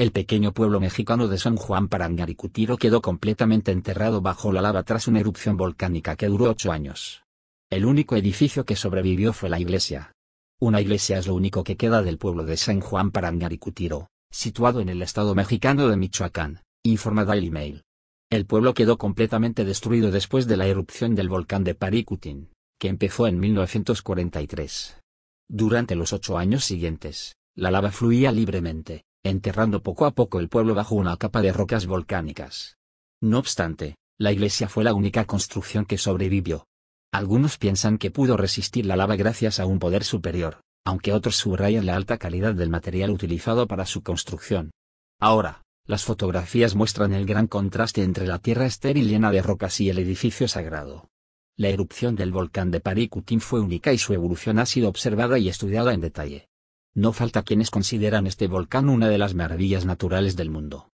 El pequeño pueblo mexicano de San Juan Parangaricutiro quedó completamente enterrado bajo la lava tras una erupción volcánica que duró ocho años. El único edificio que sobrevivió fue la iglesia. Una iglesia es lo único que queda del pueblo de San Juan Parangaricutiro, situado en el estado mexicano de Michoacán, informa Daily Mail. El pueblo quedó completamente destruido después de la erupción del volcán de Paricutín, que empezó en 1943. Durante los ocho años siguientes, la lava fluía libremente, enterrando poco a poco el pueblo bajo una capa de rocas volcánicas. No obstante, la iglesia fue la única construcción que sobrevivió. Algunos piensan que pudo resistir la lava gracias a un poder superior, aunque otros subrayan la alta calidad del material utilizado para su construcción. Ahora, las fotografías muestran el gran contraste entre la tierra estéril llena de rocas y el edificio sagrado. La erupción del volcán de Paricutín fue única y su evolución ha sido observada y estudiada en detalle. No falta quienes consideran este volcán una de las maravillas naturales del mundo.